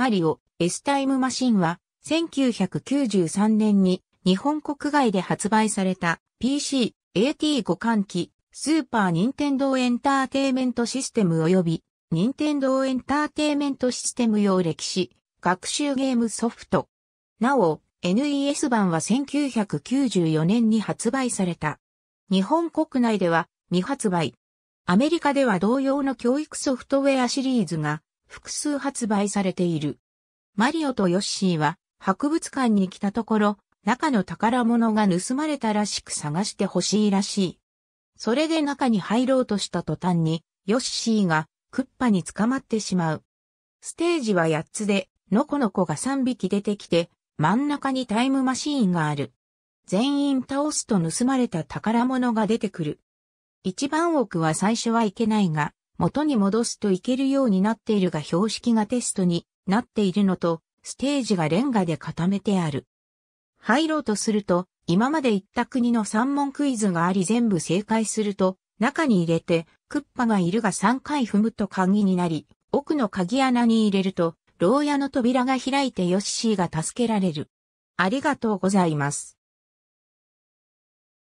マリオ、エスタイムマシンは、1993年に日本国外で発売された PC、AT 互換機、スーパー・ニンテンドー・エンターテイメント・システム及び、ニンテンドー・エンターテイメント・システム用歴史、学習ゲームソフト。なお、NES 版は1994年に発売された。日本国内では未発売。アメリカでは同様の教育ソフトウェアシリーズが複数発売されている。マリオとヨッシーは博物館に来たところ、中の宝物が盗まれたらしく探してほしいらしい。それで中に入ろうとした途端に、ヨッシーがクッパに捕まってしまう。ステージは8つで、のこのこが3匹出てきて、真ん中にタイムマシーンがある。全員倒すと盗まれた宝物が出てくる。一番奥は最初はいけないが、元に戻すといけるようになっているが標識がテストになっているのと、ステージがレンガで固めてある。入ろうとすると、今まで行った国の3問クイズがあり全部正解すると、中に入れて、クッパがいるが3回踏むと鍵になり、奥の鍵穴に入れると、牢屋の扉が開いてヨッシーが助けられる。ありがとうございます。